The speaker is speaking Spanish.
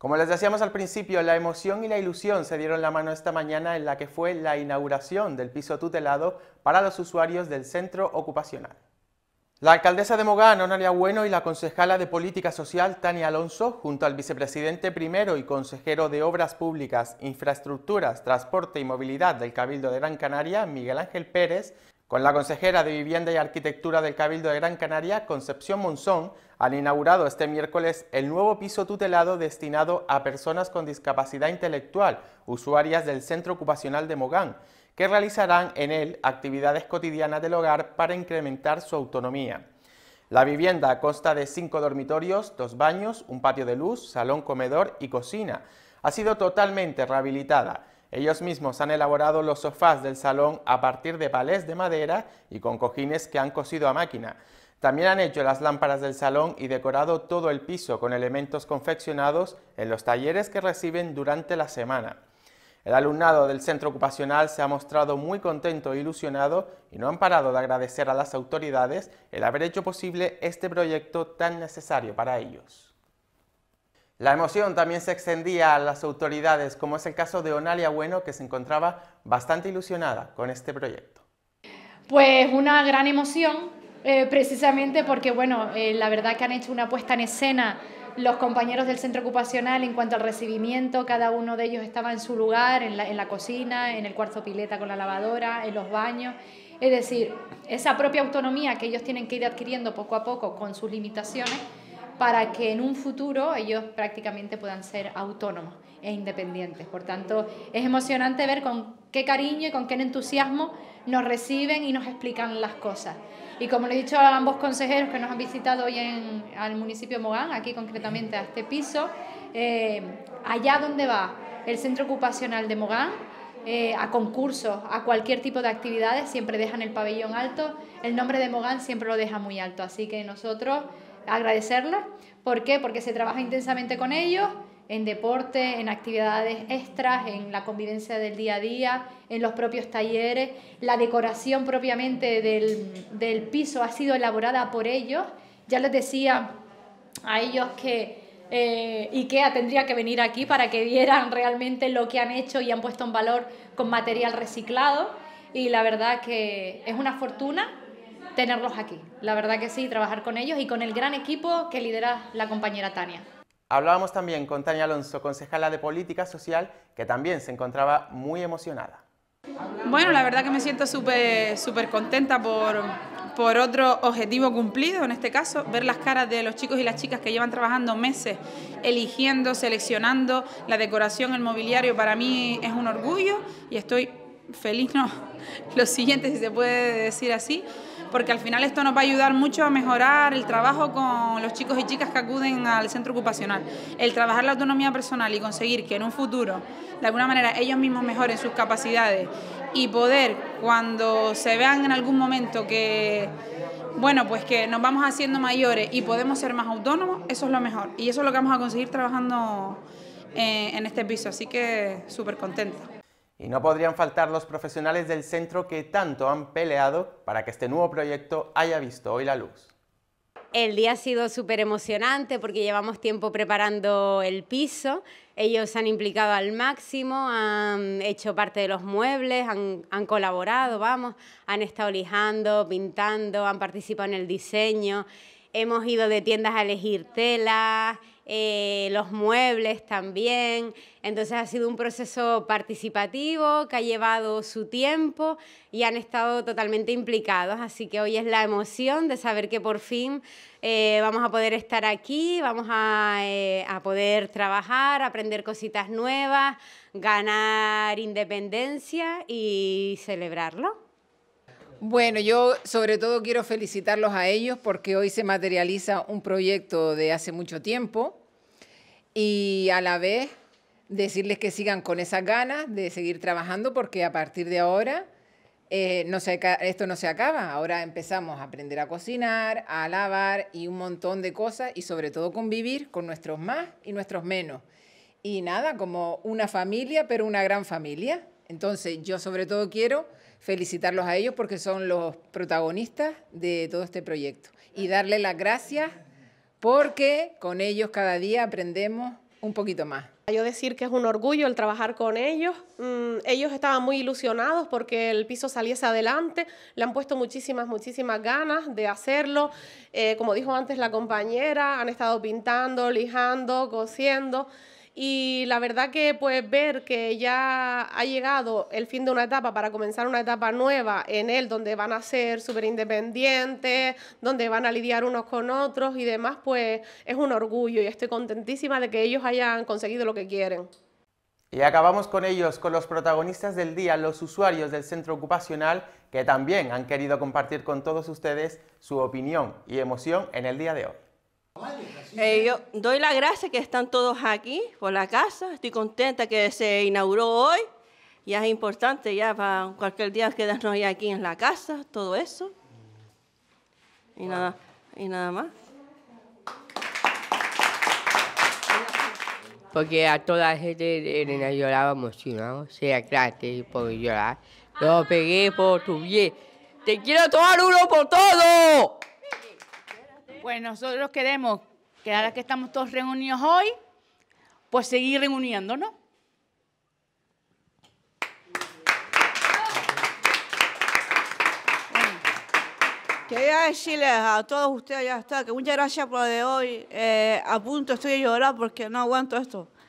Como les decíamos al principio, la emoción y la ilusión se dieron la mano esta mañana en la que fue la inauguración del piso tutelado para los usuarios del centro ocupacional. La alcaldesa de Mogán, Honoria Bueno, y la concejala de Política Social, Tania Alonso, junto al vicepresidente primero y consejero de Obras Públicas, Infraestructuras, Transporte y Movilidad del Cabildo de Gran Canaria, Miguel Ángel Pérez, con la consejera de Vivienda y Arquitectura del Cabildo de Gran Canaria, Concepción Monzón, han inaugurado este miércoles el nuevo piso tutelado destinado a personas con discapacidad intelectual, usuarias del Centro Ocupacional de Mogán, que realizarán en él actividades cotidianas del hogar para incrementar su autonomía. La vivienda consta de cinco dormitorios, dos baños, un patio de luz, salón comedor y cocina. Ha sido totalmente rehabilitada ellos mismos han elaborado los sofás del salón a partir de palés de madera y con cojines que han cosido a máquina. También han hecho las lámparas del salón y decorado todo el piso con elementos confeccionados en los talleres que reciben durante la semana. El alumnado del centro ocupacional se ha mostrado muy contento e ilusionado y no han parado de agradecer a las autoridades el haber hecho posible este proyecto tan necesario para ellos. La emoción también se extendía a las autoridades, como es el caso de Onalia Bueno, que se encontraba bastante ilusionada con este proyecto. Pues una gran emoción, eh, precisamente porque, bueno, eh, la verdad que han hecho una puesta en escena los compañeros del centro ocupacional en cuanto al recibimiento, cada uno de ellos estaba en su lugar, en la, en la cocina, en el cuarto pileta con la lavadora, en los baños. Es decir, esa propia autonomía que ellos tienen que ir adquiriendo poco a poco con sus limitaciones, para que en un futuro ellos prácticamente puedan ser autónomos e independientes. Por tanto, es emocionante ver con qué cariño y con qué entusiasmo nos reciben y nos explican las cosas. Y como les he dicho a ambos consejeros que nos han visitado hoy al municipio de Mogán, aquí concretamente a este piso, eh, allá donde va el centro ocupacional de Mogán, eh, a concursos, a cualquier tipo de actividades, siempre dejan el pabellón alto, el nombre de Mogán siempre lo deja muy alto. Así que nosotros agradecerla. ¿Por qué? Porque se trabaja intensamente con ellos en deporte, en actividades extras, en la convivencia del día a día, en los propios talleres. La decoración propiamente del, del piso ha sido elaborada por ellos. Ya les decía a ellos que eh, IKEA tendría que venir aquí para que vieran realmente lo que han hecho y han puesto en valor con material reciclado. Y la verdad que es una fortuna tenerlos aquí. La verdad que sí, trabajar con ellos y con el gran equipo que lidera la compañera Tania. Hablábamos también con Tania Alonso, concejala de Política Social, que también se encontraba muy emocionada. Bueno, la verdad que me siento súper contenta por, por otro objetivo cumplido, en este caso, ver las caras de los chicos y las chicas que llevan trabajando meses, eligiendo, seleccionando la decoración, el mobiliario, para mí es un orgullo y estoy feliz, no, lo siguiente si se puede decir así, porque al final esto nos va a ayudar mucho a mejorar el trabajo con los chicos y chicas que acuden al centro ocupacional. El trabajar la autonomía personal y conseguir que en un futuro, de alguna manera, ellos mismos mejoren sus capacidades y poder, cuando se vean en algún momento que bueno, pues que nos vamos haciendo mayores y podemos ser más autónomos, eso es lo mejor. Y eso es lo que vamos a conseguir trabajando eh, en este piso. Así que súper contenta. Y no podrían faltar los profesionales del centro que tanto han peleado para que este nuevo proyecto haya visto hoy la luz. El día ha sido súper emocionante porque llevamos tiempo preparando el piso. Ellos han implicado al máximo, han hecho parte de los muebles, han, colaborado, vamos, han estado lijando, pintando, han participado en el diseño Hemos ido de tiendas a elegir telas, eh, los muebles también. Entonces ha sido un proceso participativo que ha llevado su tiempo y han estado totalmente implicados. Así que hoy es la emoción de saber que por fin eh, vamos a poder estar aquí, vamos eh, a poder trabajar, aprender cositas nuevas, ganar independencia y celebrarlo. Bueno, yo sobre todo quiero felicitarlos a ellos porque hoy se materializa un proyecto de hace mucho tiempo y a la vez decirles que sigan con esas ganas de seguir trabajando porque a partir de ahora eh, esto no se acaba. Ahora empezamos a aprender a cocinar, a lavar y un montón de cosas y sobre todo convivir con nuestros más y nuestros menos. Y nada, como una familia, pero una gran familia. Entonces, yo sobre todo quiero felicitarlos a ellos porque son los protagonistas de todo este proyecto y darles las gracias porque con ellos cada día aprendemos un poquito más. Yo decir que es un orgullo el trabajar con ellos. Mm, ellos estaban muy ilusionados porque el piso saliese adelante. Le han puesto muchísimas, muchísimas ganas de hacerlo. Eh, como dijo antes la compañera, han estado pintando, lijando, cosiendo. Y la verdad que pues ver que ya ha llegado el fin de una etapa para comenzar una etapa nueva en él, donde van a ser súper independientes, donde van a lidiar unos con otros y demás, pues es un orgullo y estoy contentísima de que ellos hayan conseguido lo que quieren. Y acabamos con ellos, con los protagonistas del día, los usuarios del centro ocupacional, que también han querido compartir con todos ustedes su opinión y emoción en el día de hoy. Eh, yo doy la gracia que están todos aquí por la casa. Estoy contenta que se inauguró hoy. Ya es importante ya para cualquier día quedarnos ya aquí en la casa, todo eso. Y nada, y nada más. Porque a toda la gente Elena lloraba emocionado, se gracias por llorar. Lo pegué por tu bien. ¡Te quiero tomar uno por todo! Pues nosotros queremos que ahora que estamos todos reunidos hoy, pues seguir reuniéndonos. Quería decirles a todos ustedes, ya está, que muchas gracias por lo de hoy. Eh, a punto estoy de llorar porque no aguanto esto.